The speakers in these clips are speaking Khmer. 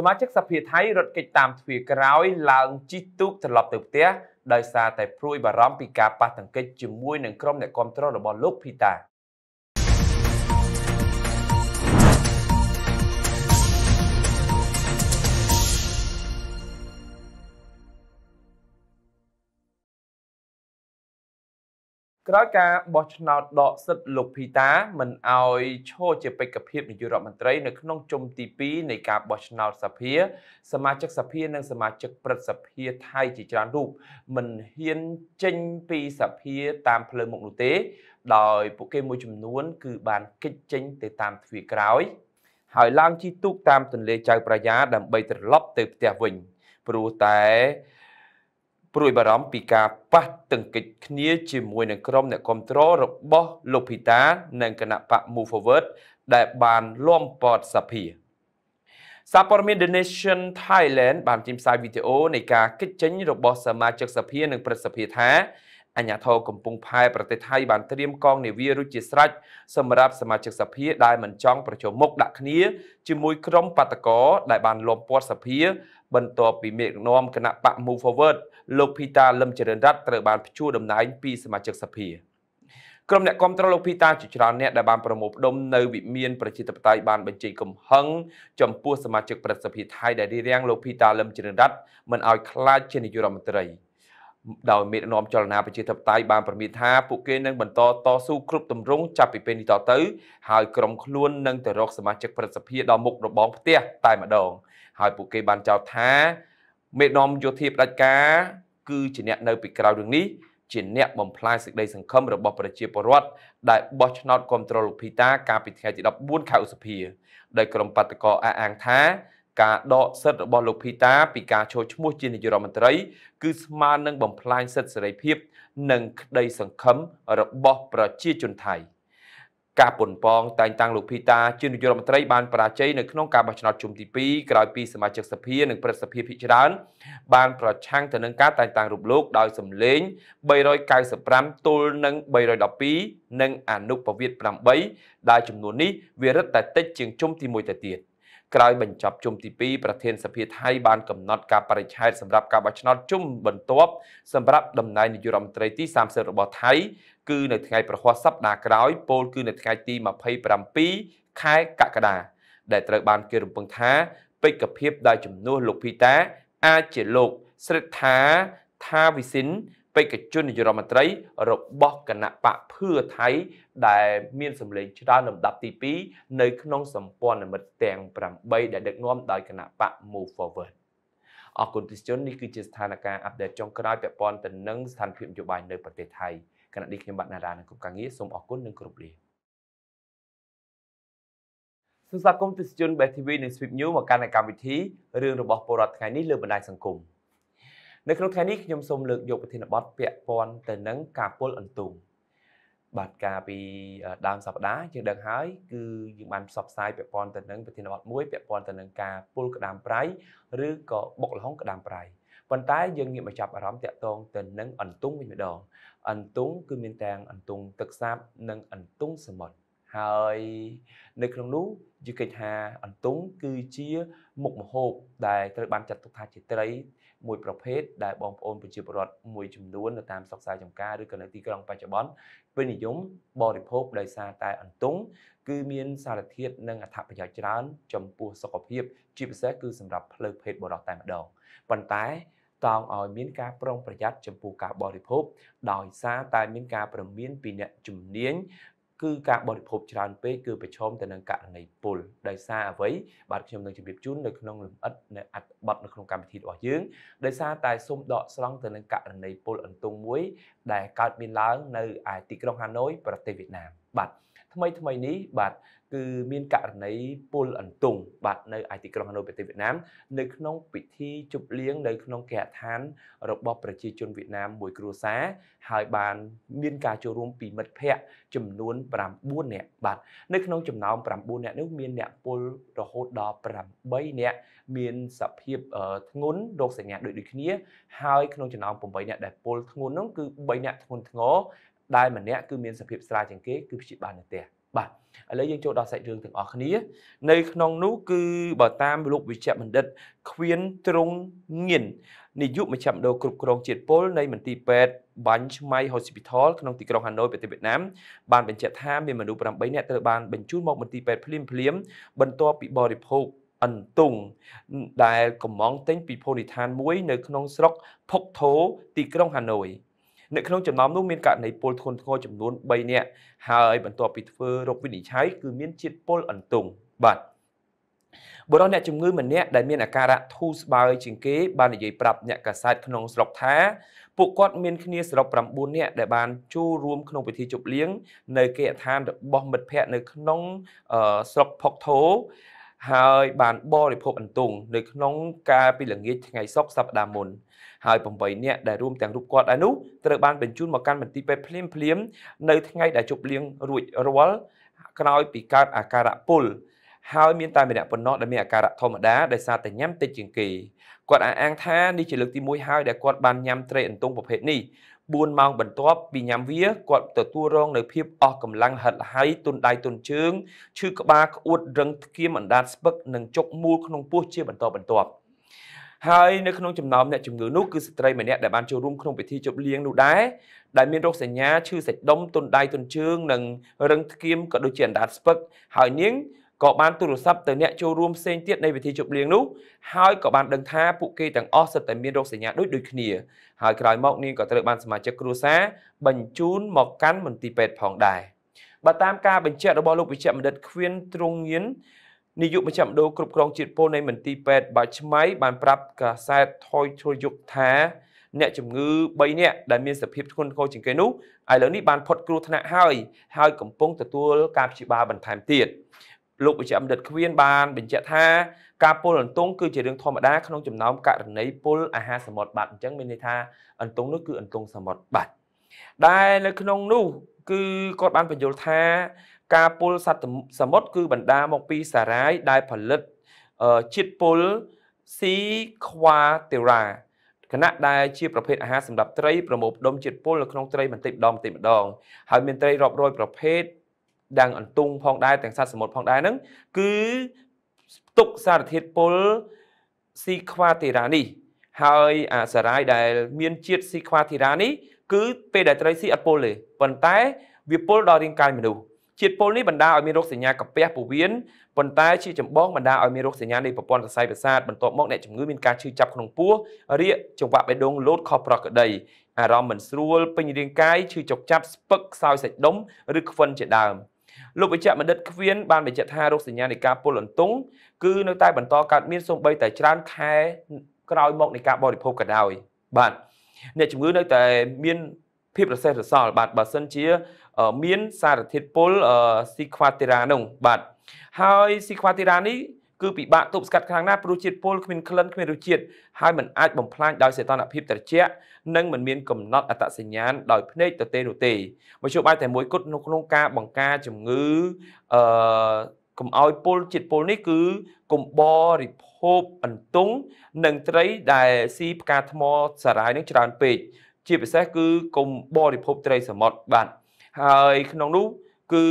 សមាជិកសភាថៃរត់គេចតាមទ្វារក្រោយឡើងជីកទូកត្រឡប់ទៅផ្ទះដោយសារតែព្រួយបារម្ភពីការប៉ះទង្គិចជាមួយនឹងក្រុមអ្នកគ្រប់គ្រងរបស់លោកភីតាក្រោយការបោះឆ្នោតដកសិទ្ធិលោកភីតាមិនអោយឈរជាបេក្ខភាពនាយករដ្ឋមន្ត្រីនៅក្នុងជុំទី2នៃការបោះឆ្នោតសភាសមាជិកសភានិងសមាជិកព្រឹទ្ធសភាថៃជាច្រើនរូបមិនហ៊ានចេញពីសភាតាមផ្លូវមុខនោះទេដោយពួកគេមួយចំនួនគឺបានគេចចេញទៅតាមទ្វារក្រោយហើយឡើងជិះទូកតាមទន្លេចៅប្រយ៉ាដើម្បីត្រឡប់ទៅផ្ទះវិញព្រោះតែព្រួយបារម្ភពីការប៉ះទង្គិចគ្នាជាមួយនឹងក្រុមអ្នកគ្រប់គ្រងរបស់លោកភីតា និងគណៈបក Move Forward ដែលបានលំពតសភាសារព័ត៌មាន The Nation Thailand បានចេញផ្សាយវីដេអូនៃការកិច្ចចេញរបស់សមាជិកសភានិងប្រសិទ្ធិថាអញ្ញាធរកំពុងផែប្រទេសថៃបានត្រៀមកងនាវារួចជាស្រេចសម្រាប់សមាជិកសភាដែលមិនចង់ប្រជុំមុខដាក់គ្នាជាមួយក្រុមបាតកោដែលបានលំពាត់សភាបន្ទាប់ពីមេដឹកនាំគណៈបក Move Forward លោកភីតាលឹមចរិនរតត្រូវបានផ្ជួសតំណែងពីសមាជិកសភាក្រុមអ្នកគ្រប់គ្រងលោកភីតាជាច្រើនអ្នកដែលបានប្រមូលផ្ដុំនៅវិមានប្រជាធិបតេយ្យបានបញ្ចេញកំហឹងចំពោះសមាជិកប្រសិទ្ធភាពថៃដែលរៀបរៀងលោកភីតាលឹមចរិនរតមិនឲ្យខ្លាចជានាយករដ្ឋមន្ត្រីដោយមេដឹកនាំចលនាប្រជាធិបតេយ្យបានប្រមាថថាពួកគេនឹងបន្តតស៊ូគ្រប់ទម្រង់ចាប់ពីពេលនេះតទៅហើយក្រុមខ្លួននឹងទៅរកសមាជិកប្រសិទ្ធភាពដល់មុខរបងផ្ទះតែម្ដង។ហើយពួកគេបានចោទថាមេនាំយោធាផ្ដាច់ការគឺជាអ្នកនៅ ពីក្រៅរឿងនេះជាអ្នកបំផ្លាញសេចក្តីសង្ឃឹមរបស់ប្រជាពលរដ្ឋដែលបោះឆ្នោតគ្រប់គ្រងលោកភីតាកាលពីថ្ងៃទី14ខែឧសភាដោយក្រុមបាតកោអះអាងថាការដកសិទ្ធិរបស់លោកភីតា ពីការចូលឈ្មោះជានាយករដ្ឋមន្ត្រី គឺស្មើនឹងបំផ្លាញសិទ្ធិសេរីភាពនិងក្តីសង្ឃឹមរបស់ប្រជាជនថៃ។ការប៉ុនប៉ងតែងតាំងលោកភីតាជានាយករដ្ឋមន្ត្រីបានបរាជ័យនៅក្នុងការបោះឆ្នោតជុំទី2ក្រោយពីសមាជិកសភានិងប្រសិទ្ធភាពភិជាច្រើនបាន ប្រឆាំងទៅនឹងការតែងតាំងរូបលោកដោយសម្លេង395ទល់នឹង312និងអនុប្រវត្តិ8ដែលចំនួននេះវារឹតតែតិចជាងជុំទី1ទៅទៀត។ក្រោយបញ្ចប់ជុំទី2ប្រធានសភាថៃបានកំណត់ការបរិច្ឆេទសម្រាប់ការបោះឆ្នោតជុំបន្ទាប់សម្រាប់តំណែងនាយករដ្ឋមន្ត្រីទី30របស់ថៃគឺ នៅថ្ងៃប្រហ័សសប្តាហ៍ក្រោយពោលគឺ នៅថ្ងៃទី27ខែកក្កដា ដែលត្រូវបានគេរំពឹងថាពេកភាពដែលជំនួសលោកភីតាអាចជាលោកស្រិតថាថាវិសិនបេក្ខជននាយករដ្ឋមន្ត្រី របស់គណៈបកភឿថៃ ដែលមានសម្លេងច្រើនលំដាប់ទី2នៅ ក្នុងសម្ព័ន្ធមិត្តទាំង8ដែលដឹកនាំដោយគណៈបក Move Forward អរគុណទិជននេះគឺជាស្ថានភាពអាប់ដេតចុងក្រោយពាក់ព័ន្ធទៅនឹងស្ថានភាពនយោបាយនៅប្រទេសថៃគណៈនេះខ្ញុំបាទណារ៉ានិងក្រុមការងារសូមអរគុណនិងគោរពលាសូមស្វាគមន៍ទិសជន BTV និង Swift News មកកាន់កម្មវិធីរឿងរបស់ពលរដ្ឋថ្ងៃនេះលើបណ្ដាញសង្គម។នៅក្នុងថ្ងៃនេះខ្ញុំសូមលើកយកប្រធានបទពាក់ព័ន្ធទៅនឹងការពុលអន្ទង់បាទការពីដើមសប្តាហ៍យើងដឹងហើយ គឺយើងបានផ្សព្វផ្សាយពាក់ព័ន្ធទៅនឹងប្រធានបទមួយ ពាក់ព័ន្ធទៅនឹងការពុលក្តាមប្រៃឬក៏បុកលហុងក្តាមប្រៃប៉ុន្តែយើងងាកមកចាប់អារម្មណ៍តាក់ទងទៅនឹងអន្ទង់វិញម្ដងអន្ទង់គឺមានទាំងអន្ទង់ទឹកសាបនិងអន្ទង់សមុទ្រហើយនៅក្នុងនោះយើងគិតថាអន្ទង់គឺជាមុខមហូបដែលត្រូវបានចាត់ទុកថាជាត្រីមួយប្រភេទដែលបងប្អូនប្រជាពលរដ្ឋមួយចំនួននៅតាមស្រុកស្រែចម្ការឬក៏នៅទីក្រុងបច្ចុប្បន្នពេញនិយមបរិភោគដោយសារតែអន្ទង់គឺមានសារធាតុនិងអត្ថប្រយោជន៍ច្រើន ចំពោះសុខភាព ជាពិសេសគឺសម្រាប់ផ្លូវភេទបុរសតែម្ដងប៉ុន្តែតោងឲ្យមានការប្រុងប្រយ័ត្នចំពោះការបរិភោគដោយសារតែមានការព្រមានពីអ្នកជំនាញគឺការបរិភោគច្រើនពេកគឺប្រឈមទៅនឹងករណីពុលដោយសារអ្វីបាទខ្ញុំនឹងជម្រាបជូននៅក្នុងលំអិតនៅអត្ថបទនៅក្នុងកម្មវិធីរបស់យើងដោយសារតែសូមដកស្រង់ទៅនឹងករណីពុលអន្ទង់មួយ ដែលកើតមានឡើង នៅឯទីក្រុងហាណូយប្រទេសវៀតណាមបាទថ្មីថ្មីនេះបាទគឺមានករណីពុលអន្ទង់បាទនៅឯទីក្រុងហណូយប្រទេសវៀតណាមនៅក្នុងពិធីជប់លៀងនៅក្នុងគេហដ្ឋាន របស់ប្រជាជនវៀតណាមមួយគ្រួសារហើយបាន មានការចូលរួមពីមិត្តភ័ក្តិចំនួន9នាក់បាទនៅក្នុងចំណោម9នាក់នោះមានអ្នកពុលរហូតដល់8នាក់មានសភាពធ្ងន់រោគសញ្ញាដូចដូចគ្នាហើយក្នុងចំណោម8នាក់ដែលពុលធ្ងន់នោះគឺ3នាក់ធ្ងន់ធ្ងរដែលម្នាក់គឺមានសភាពស្រាលជាងគេគឺព្យាបាលនៅផ្ទះបាទឥឡូវយើងចូលដល់សាច់រឿងទាំងអស់គ្នា នៅក្នុងនោះគឺបើតាមលោកវិជ្ជបណ្ឌិតឃ្វៀនទ្រង់ងៀននាយកមជ្ឈមណ្ឌលគ្រប់គ្រងជាតិពុលនៃមន្ទីរពេទ្យបាញ់ឆ្មៃ Hospital ក្នុងទីក្រុងហាណូយប្រទេសវៀតណាម បានបញ្ជាក់ថាមានមនុស្ស8នាក់ត្រូវបានបញ្ជូនមកមន្ទីរពេទ្យភ្លាមភ្លាមបន្ទាប់ពីបរិភោគអន្ទង់ដែលកំងទិញពីភូមិឋានមួយ នៅក្នុងស្រុក ភុកធូទីក្រុងហាណូយ។នៅក្នុងចំណោមនោះមានករណីពលធ្ងន់ធ្ងរចំនួន3នាក់ហើយបន្ទាប់ពីធ្វើរោគវិនិច្ឆ័យគឺមានជាតិពលអន្ទង់បាទបុរសអ្នកជំងឺម្នាក់ដែលមានអាការៈធូរស្បើយជាងគេបាននិយាយប្រាប់អ្នកកាសែតក្នុងស្រុកថាពួកគាត់មានគ្នាសរុប9នាក់ដែលបានចូលរួម ក្នុងពិធីជប់លៀងនៅគេហដ្ឋានរបស់មិត្តភ័ក្តិនៅ ក្នុងស្រុកផុកថូហើយបានបរិភោគអន្ទង់នៅ ក្នុងការពីល្ងាចថ្ងៃសុក្រសប្តាហ៍មុន។ហើយ8នាក់ដែលរួមទាំងរូបគាត់ដែរនោះត្រូវបានបញ្ជូនមកកាន់មន្ទីរពេទ្យភ្លាមភ្លាម នៅថ្ងៃដែលជប់លៀងរួចរាល់ក្រោយ ពីកើតអាការៈពុលហើយមានតែម្នាក់ប៉ុណ្ណោះដែលមានអាការៈធម្មតាដោយសារតែញ៉ាំតិចជាងគេគាត់អះអាង ថានេះជាលើកទី1ហើយដែលគាត់បានញ៉ាំត្រីអន្ទង់ប្រភេទនេះ4ម៉ោងបន្ទាប់ពីញ៉ាំវាគាត់ទទួលរងនៅភាពអស់កម្លាំងហិតហៃទុនដៃទុនជើងឈឺក្បាលក្អួតរឹងធ្គាមអណ្ដាតស្ពឹកនិងចុកមូលក្នុងពោះជាបន្តបន្ទាប់ហើយនៅក្នុងចំណោមអ្នកជំងឺនោះគឺស្ត្រីម្នាក់ដែលបានចូលរួមក្នុងពិធីជប់លៀងនោះដែរដែលមានរោគសញ្ញាឈឺសាច់ដុំទន់ដៃទន់ជើង និងរឹងថ្គាមក៏ដូចជាអណ្ដាតស្ពឹកហើយនាងក៏បានទូរស័ព្ទទៅអ្នកចូលរួមផ្សេងទៀតនៃពិធីជប់លៀងនោះហើយក៏បានដឹងថាពួកគេទាំងអស់សុទ្ធតែមានរោគសញ្ញាដូចដូចគ្នាហើយក្រោយមកនាងក៏ត្រូវបានសមាជិកគ្រួសារបញ្ជូនមកកាន់មន្ទីរពេទ្យផងដែរបើតាមការបញ្ជាក់របស់លោកវិជ្ជបណ្ឌិតខ្វៀនទ្រងញៀននាយកមជ្ឈមណ្ឌលគ្រប់គ្រងជាតិពុលនៃមន្ទីរពេទ្យបាឆ្មៃបានប្រាប់កាសែតថយជ្រុលយុគថាអ្នកជំងឺ3នាក់ដែលមានសភាពធ្ងន់ធ្ងរជាងគេនោះឥឡូវនេះបានផុតគ្រោះថ្នាក់ហើយ ហើយកំពុងទទួលការព្យាបាលបន្ថែមទៀតលោកវិជ្ជបណ្ឌិតឃ្វៀនបានបញ្ជាក់ថាការពុលអន្ទង់គឺជារឿងធម្មតាក្នុងចំណោមករណីពុលអាហារសមុទ្របាត់អញ្ចឹងមានន័យថាអន្ទង់នោះគឺអន្ទង់សមុទ្របាត់ដែលនៅក្នុងនោះ គឺគាត់បានបញ្យល់ថាការពុលសត្វសមុទ្រគឺបណ្ដាមកពីសារាយដែលផលិតជាតិពុលស៊ីខ្វាតេរ៉ាគណៈដែលជាប្រភេទអាហារសម្រាប់ត្រីប្រមូលផ្ដុំជាតិពុលនៅក្នុងត្រីបន្តិចម្ដងបន្តិចម្ដង ហើយមានត្រីរាប់រយប្រភេទដាំងអន្ទង់ផងដែរទាំងសត្វសមុទ្រផងដែរហ្នឹងគឺផ្ទុកសារធាតុពុលស៊ីខ្វាតេរ៉ានេះហើយអាសារាយដែល មានជាតិស៊ីខ្វាតេរ៉ានេះគឺពេលដែលត្រីស៊ីអត់ពុលទេប៉ុន្តែ វាពុលដល់រាងកាយមនុស្សជាតិពុលនេះបណ្ដាលឲ្យមានរោគសញ្ញាកាពះពោះវៀនប៉ុន្តែជាចម្បងបណ្ដាលឲ្យមានរោគសញ្ញានៃប្រព័ន្ធសរសៃប្រសាទបន្ទាប់មកអ្នកជំងឺមានការឈឺចាប់ក្នុងពោះរាគចង្វាក់បេះដូងលោតខុសប្រក្រតីអារម្មណ៍មិនស្រួលពេញរាងកាយឈឺចុកចាប់ស្ពឹកខ្សោយសាច់ដុំឬខ្វិនជាដើមលោកវេជ្ជបណ្ឌិតខ្វៀនបានបញ្ជាក់ថារោគសញ្ញានៃការពុលអន្ទង់គឺនៅតែបន្តកើតមានសូម្បីតែច្រើនខែក្រោយមកនៃការបរិភោគក៏ដោយបាទអ្នកជំងឺនៅតែមានភាពរសេះរសល់បាទបើសិនជាមានសារធាតុពុលស៊ីខ្វាតេរ៉ានោះបាទហើយស៊ីខ្វាតេរ៉ានេះគឺពិបាកទប់ស្កាត់ខ្លាំងណាស់ព្រោះជាតិពុលគ្មានក្លិនគ្មានរសជាតិហើយมันអាចបំផ្លាញដោយសេតនភាពត្រជាក់និងมันមានកំណត់អត្តសញ្ញាណដោយភ្នែកទៅទេនោះទេមជ្ឈបាយតែមួយគត់នៅក្នុងការបង្ការជំងឺអឺកុំឲ្យពុលជាតិពុលនេះគឺកុំបរិភោគអន្ទង់និងត្រីដែលស៊ីផ្កាថ្មសារាយនឹងច្រើនពេកជាពិសេសគឺកុំបរិភោគត្រីសមុទ្របាទហើយក្នុងនោះគឺ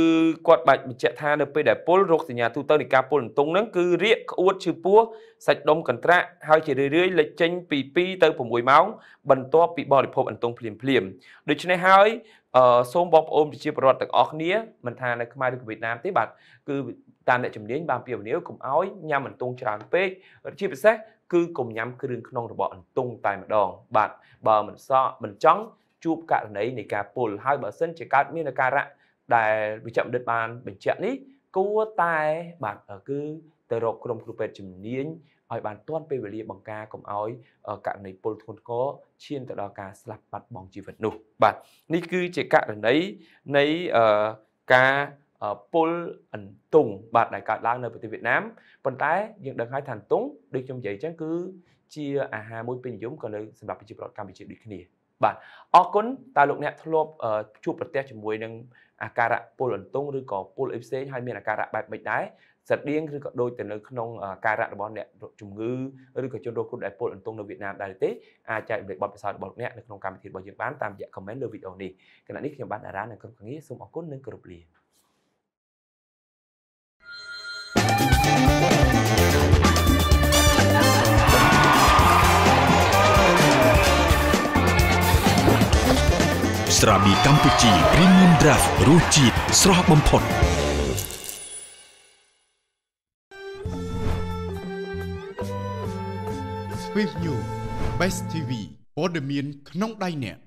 គាត់បាច់បញ្ជាក់ថានៅពេលដែលពុលរោគសញ្ញាទូទៅនៃការពុលអន្ទង់ហ្នឹងគឺរាកក្អួតឈឺពោះសាច់ដុំកន្ត្រាក់ ហើយជារឿយរឿយលេចចេញពី2ទៅ6ម៉ោងបន្ទាប់ពីបរិភោគអន្ទង់ភ្លាមភ្លាមដូច្នេះហើយអឺសូមបងប្អូនប្រជាពលរដ្ឋទាំងអស់គ្នាមិនថានៅខ្មែរឬក៏វៀតណាមទេបាទគឺតាមអ្នកជំនាញបានពាក្យវិនិយោគកុំឲ្យញ៉ាំអន្ទង់ច្រើនពេកជាពិសេសគឺកុំញ៉ាំគ្រឿងក្នុងរបស់អន្ទង់តែម្ដងបាទបើមិនសក់មិនចង់ជួបករណីនៃការពុលហើយបើសិនជាកើតមានអាការៈដែលវិជ្ជបណ្ឌិតបានបញ្ជាក់នេះគួរតែបាទគឺទៅរកក្រុមគ្រូពេទ្យជំនាញឲ្យបានទាន់ពេលវេលាបង្ការកុំឲ្យករណីពុលធ្ងន់ធ្ងរឈានទៅដល់ការស្លាប់បាត់បង់ជីវិតនោះបាទនេះគឺជាករណីនៃការពលអន្ទង់បាទដែលកើតឡើងនៅប្រទេសវៀតណាមប៉ុន្តែយើងដឹងហើយថាអន្ទង់ដូចខ្ញុំនិយាយអញ្ចឹងគឺជា អាហារមួយពេញនិយមក៏នៅសម្រាប់ប្រជាពលរដ្ឋកម្ពុជាដូចគ្នា បាទអរគុណតើលោកអ្នកធ្លាប់ជួបប្រទះជាមួយនឹងអាការៈពុលអន្ទង់ឬក៏ពុលអីផ្សេងហើយមានអាការៈបែបមិនដែរស្រដៀងឬក៏ដូចទៅនៅក្នុងការរៈរបស់អ្នកជំងឺឬក៏ជនរងគ្រោះដែលពុលអន្ទង់នៅវៀតណាមដែរទេអាចចែករំលែកបទពិសោធន៍របស់លោកអ្នកនៅក្នុងកម្មវិធីរបស់យើងបានតាមរយៈ comment លើវីដេអូនេះគណៈនេះខ្ញុំបានអារ៉ានៅក្នុងគងារសូមអរគុណនិងគោរពលាស្រាប៊ីកម្ពុជា Premium Draft រសជាតិស្រស់បំផុតស្វីសញូ Best TV ព័ត៌មានក្នុងដៃអ្នក